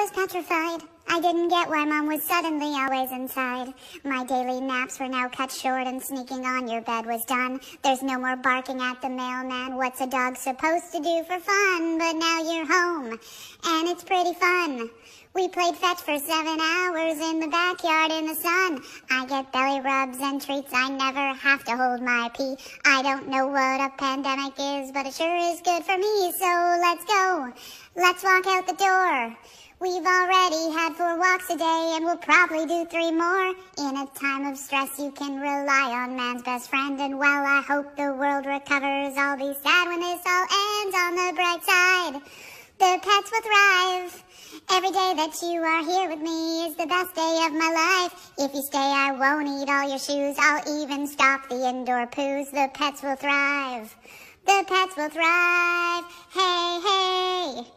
was petrified. I didn't get why mom was suddenly always inside. My daily naps were now cut short and sneaking on your bed was done. There's no more barking at the mailman. What's a dog supposed to do for fun? But now you're and it's pretty fun. We played fetch for seven hours in the backyard in the sun. I get belly rubs and treats. I never have to hold my pee. I don't know what a pandemic is, but it sure is good for me. So let's go. Let's walk out the door. We've already had four walks a day and we'll probably do three more. In a time of stress, you can rely on man's best friend. And while I hope the world recovers, I'll be sad when this all ends on the bright side. The pets will thrive. Every day that you are here with me is the best day of my life. If you stay, I won't eat all your shoes. I'll even stop the indoor poos. The pets will thrive. The pets will thrive. Hey, hey.